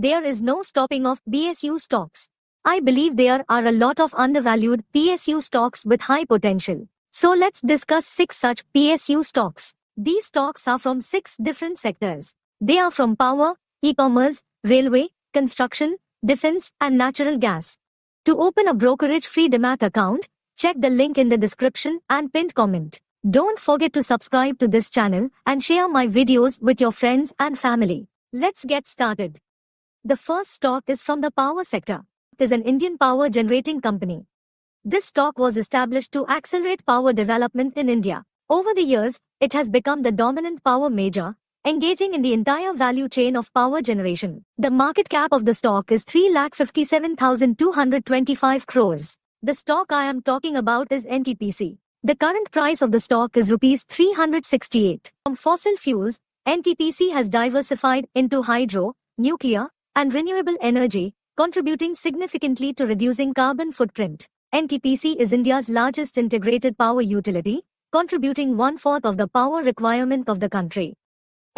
there is no stopping of BSU stocks. I believe there are a lot of undervalued PSU stocks with high potential. So let's discuss six such PSU stocks. These stocks are from six different sectors. They are from power, e-commerce, railway, construction, defense, and natural gas. To open a brokerage-free Demat account, check the link in the description and pinned comment. Don't forget to subscribe to this channel and share my videos with your friends and family. Let's get started. The first stock is from the power sector. It is an Indian power generating company. This stock was established to accelerate power development in India. Over the years, it has become the dominant power major, engaging in the entire value chain of power generation. The market cap of the stock is 3,57,225 crores. The stock I am talking about is NTPC. The current price of the stock is rupees 368. From fossil fuels, NTPC has diversified into hydro, nuclear, and renewable energy, contributing significantly to reducing carbon footprint. NTPC is India's largest integrated power utility, contributing one-fourth of the power requirement of the country.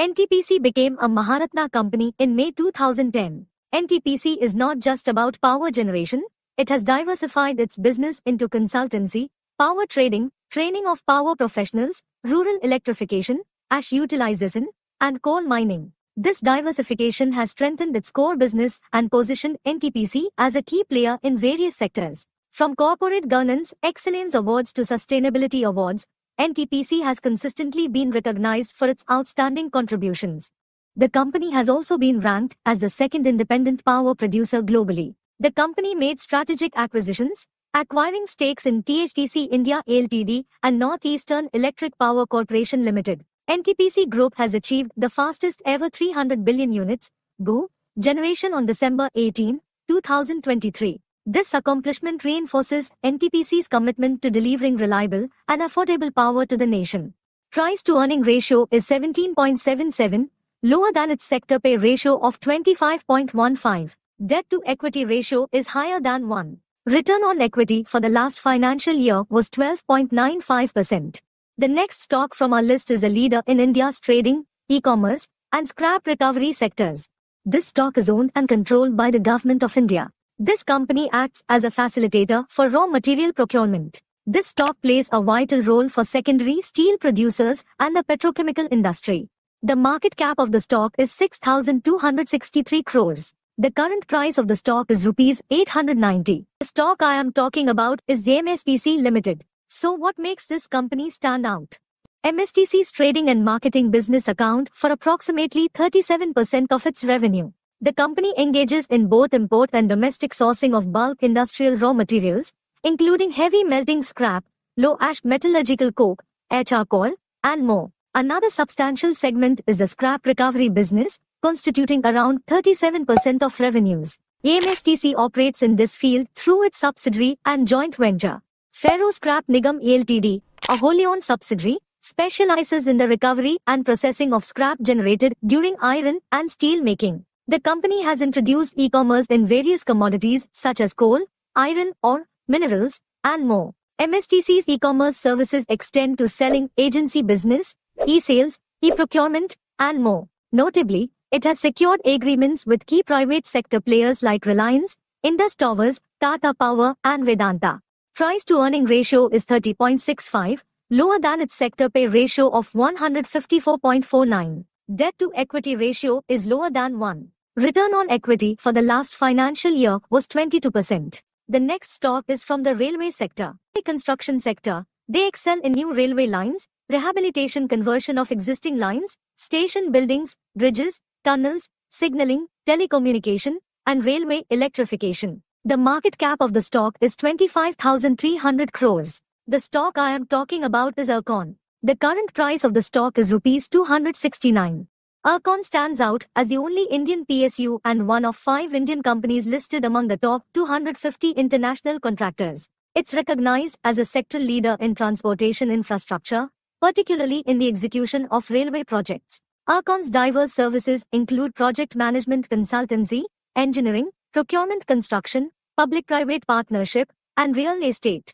NTPC became a Maharatna company in May 2010. NTPC is not just about power generation, it has diversified its business into consultancy, power trading, training of power professionals, rural electrification, ash utilization, and coal mining. This diversification has strengthened its core business and positioned NTPC as a key player in various sectors. From corporate governance excellence awards to sustainability awards, NTPC has consistently been recognized for its outstanding contributions. The company has also been ranked as the second independent power producer globally. The company made strategic acquisitions, acquiring stakes in THDC India Ltd. and Northeastern Electric Power Corporation Limited. NTPC Group has achieved the fastest ever 300 billion units GO generation on December 18, 2023. This accomplishment reinforces NTPC's commitment to delivering reliable and affordable power to the nation. Price to earning ratio is 17.77, lower than its sector pay ratio of 25.15. Debt to equity ratio is higher than 1. Return on equity for the last financial year was 12.95%. The next stock from our list is a leader in India's trading, e-commerce, and scrap recovery sectors. This stock is owned and controlled by the Government of India. This company acts as a facilitator for raw material procurement. This stock plays a vital role for secondary steel producers and the petrochemical industry. The market cap of the stock is 6,263 crores. The current price of the stock is rupees 890. The stock I am talking about is the MSDC Limited. So what makes this company stand out? MSTC's trading and marketing business account for approximately 37% of its revenue. The company engages in both import and domestic sourcing of bulk industrial raw materials, including heavy melting scrap, low ash metallurgical coke, HR coal, and more. Another substantial segment is the scrap recovery business, constituting around 37% of revenues. MSTC operates in this field through its subsidiary and joint venture. Ferro Scrap Nigam Ltd, a wholly owned subsidiary, specializes in the recovery and processing of scrap generated during iron and steel making. The company has introduced e-commerce in various commodities such as coal, iron ore, minerals, and more. MSTC's e-commerce services extend to selling agency business, e-sales, e-procurement, and more. Notably, it has secured agreements with key private sector players like Reliance, Indus Towers, Tata Power, and Vedanta price to earning ratio is 30.65, lower than its sector pay ratio of 154.49. Debt to equity ratio is lower than 1. Return on equity for the last financial year was 22%. The next stock is from the railway sector. The construction sector, they excel in new railway lines, rehabilitation conversion of existing lines, station buildings, bridges, tunnels, signaling, telecommunication, and railway electrification. The market cap of the stock is 25,300 crores. The stock I am talking about is Ercon. The current price of the stock is rupees 269. Ercon stands out as the only Indian PSU and one of five Indian companies listed among the top 250 international contractors. It's recognized as a sector leader in transportation infrastructure, particularly in the execution of railway projects. Arcon's diverse services include project management consultancy, engineering, procurement construction, public-private partnership, and real estate.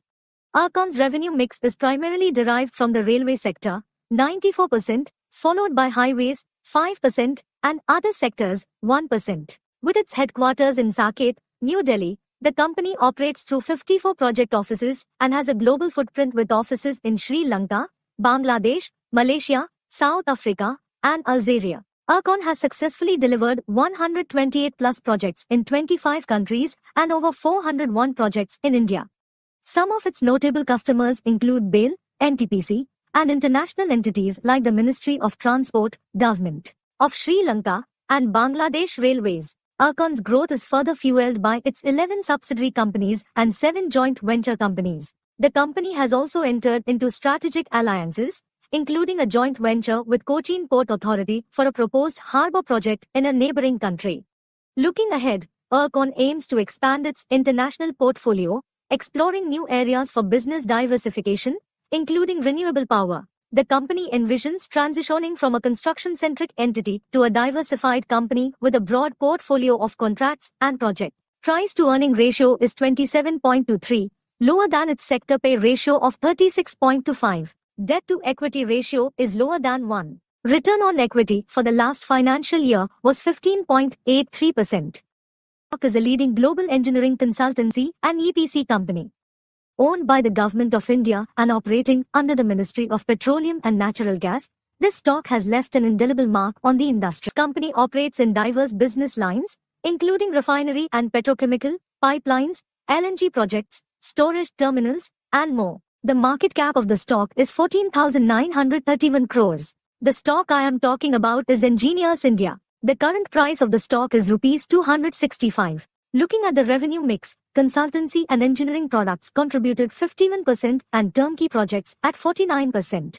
Arcon's revenue mix is primarily derived from the railway sector, 94%, followed by highways, 5%, and other sectors, 1%. With its headquarters in Saket, New Delhi, the company operates through 54 project offices and has a global footprint with offices in Sri Lanka, Bangladesh, Malaysia, South Africa, and Algeria. Arcon has successfully delivered 128 plus projects in 25 countries and over 401 projects in India. Some of its notable customers include BAIL, NTPC, and international entities like the Ministry of Transport, Government of Sri Lanka, and Bangladesh Railways. Arcon's growth is further fueled by its 11 subsidiary companies and 7 joint venture companies. The company has also entered into strategic alliances including a joint venture with Cochin Port Authority for a proposed harbour project in a neighbouring country. Looking ahead, ERCON aims to expand its international portfolio, exploring new areas for business diversification, including renewable power. The company envisions transitioning from a construction centric entity to a diversified company with a broad portfolio of contracts and projects. Price to earning ratio is 27.23, lower than its sector pay ratio of 36.25. Debt to equity ratio is lower than 1. Return on equity for the last financial year was 15.83%. Stock is a leading global engineering consultancy and EPC company. Owned by the Government of India and operating under the Ministry of Petroleum and Natural Gas, this stock has left an indelible mark on the industry. The company operates in diverse business lines, including refinery and petrochemical, pipelines, LNG projects, storage terminals, and more. The market cap of the stock is 14,931 crores. The stock I am talking about is Engineers India. The current price of the stock is rupees 265. Looking at the revenue mix, consultancy and engineering products contributed 51% and turnkey projects at 49%.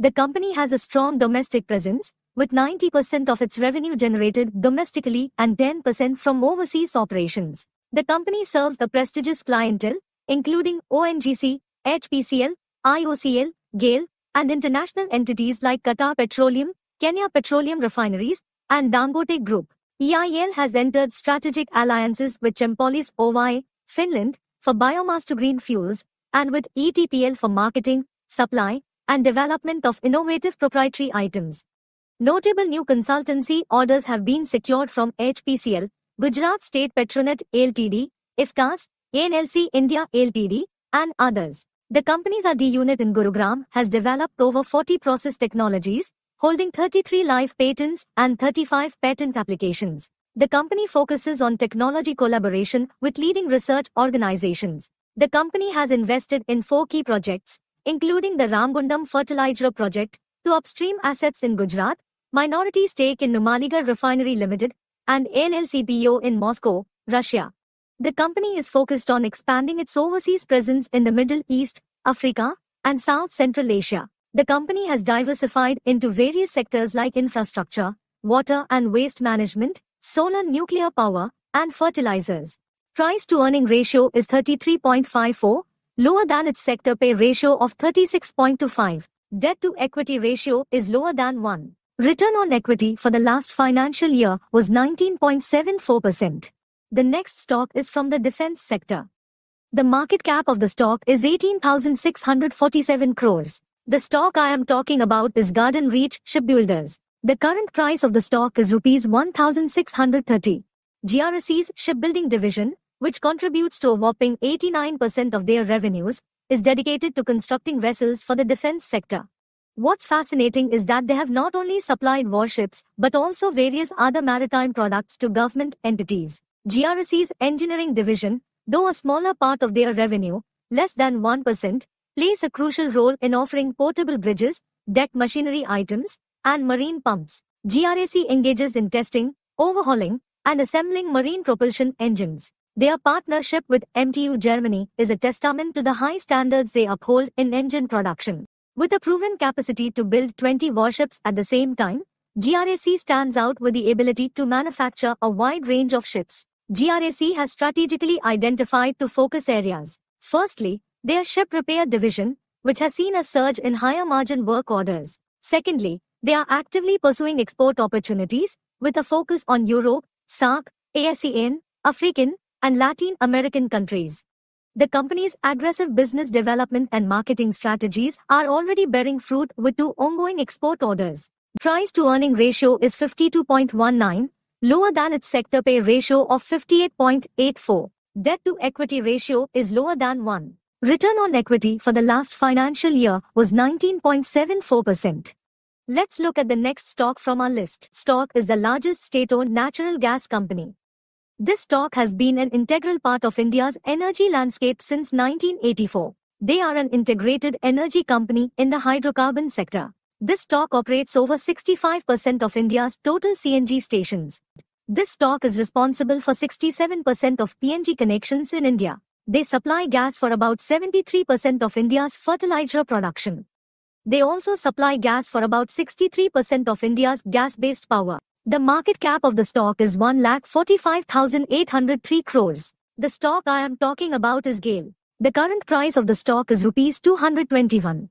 The company has a strong domestic presence, with 90% of its revenue generated domestically and 10% from overseas operations. The company serves the prestigious clientele, including ONGC, HPCL, IOCL, GAIL, and international entities like Qatar Petroleum, Kenya Petroleum Refineries, and Dangote Group. EIL has entered strategic alliances with Chempolis Oy, Finland, for biomass to green fuels, and with ETPL for marketing, supply, and development of innovative proprietary items. Notable new consultancy orders have been secured from HPCL, Gujarat State Petronet Ltd, IFTAS, ANLC India Ltd, and others. The company's RD unit in Gurugram has developed over 40 process technologies, holding 33 live patents and 35 patent applications. The company focuses on technology collaboration with leading research organizations. The company has invested in four key projects, including the Ramgundam Fertilizer Project, two upstream assets in Gujarat, minority stake in Numaligarh Refinery Limited, and ALLCPO in Moscow, Russia. The company is focused on expanding its overseas presence in the Middle East, Africa, and South Central Asia. The company has diversified into various sectors like infrastructure, water and waste management, solar nuclear power, and fertilizers. Price to earning ratio is 33.54, lower than its sector pay ratio of 36.25. Debt to equity ratio is lower than 1. Return on equity for the last financial year was 19.74%. The next stock is from the defense sector. The market cap of the stock is 18,647 crores. The stock I am talking about is Garden Reach Shipbuilders. The current price of the stock is rupees 1,630. GRSC's shipbuilding division, which contributes to a whopping 89% of their revenues, is dedicated to constructing vessels for the defense sector. What's fascinating is that they have not only supplied warships but also various other maritime products to government entities. GRC's engineering division, though a smaller part of their revenue, less than 1%, plays a crucial role in offering portable bridges, deck machinery items, and marine pumps. GRAC engages in testing, overhauling, and assembling marine propulsion engines. Their partnership with MTU Germany is a testament to the high standards they uphold in engine production. With a proven capacity to build 20 warships at the same time, GRAC stands out with the ability to manufacture a wide range of ships. GRAC has strategically identified two focus areas. Firstly, their ship repair division, which has seen a surge in higher margin work orders. Secondly, they are actively pursuing export opportunities with a focus on Europe, SAARC, ASEAN, African, and Latin American countries. The company's aggressive business development and marketing strategies are already bearing fruit with two ongoing export orders. Price to earning ratio is 52.19 lower than its sector pay ratio of 58.84. Debt to equity ratio is lower than 1. Return on equity for the last financial year was 19.74%. Let's look at the next stock from our list. Stock is the largest state-owned natural gas company. This stock has been an integral part of India's energy landscape since 1984. They are an integrated energy company in the hydrocarbon sector. This stock operates over 65% of India's total CNG stations. This stock is responsible for 67% of PNG connections in India. They supply gas for about 73% of India's fertilizer production. They also supply gas for about 63% of India's gas-based power. The market cap of the stock is 1,45,803 crores. The stock I am talking about is GAIL. The current price of the stock is rupees 221.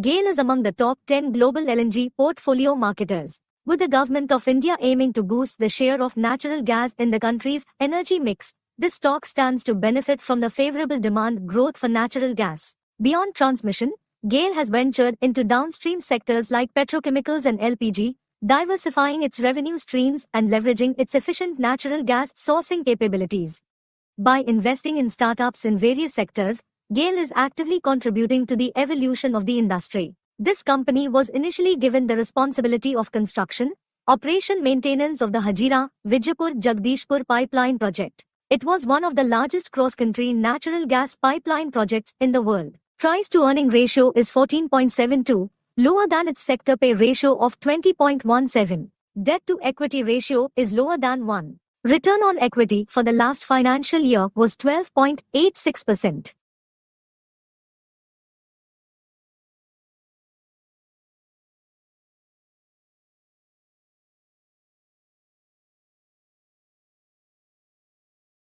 Gale is among the top 10 global LNG portfolio marketers, with the Government of India aiming to boost the share of natural gas in the country's energy mix. This stock stands to benefit from the favorable demand growth for natural gas. Beyond transmission, Gale has ventured into downstream sectors like petrochemicals and LPG, diversifying its revenue streams and leveraging its efficient natural gas sourcing capabilities. By investing in startups in various sectors, Gale is actively contributing to the evolution of the industry. This company was initially given the responsibility of construction, operation maintenance of the Hajira, Vijaypur Jagdishpur pipeline project. It was one of the largest cross-country natural gas pipeline projects in the world. Price to earning ratio is 14.72, lower than its sector pay ratio of 20.17. Debt to equity ratio is lower than 1. Return on equity for the last financial year was 12.86%.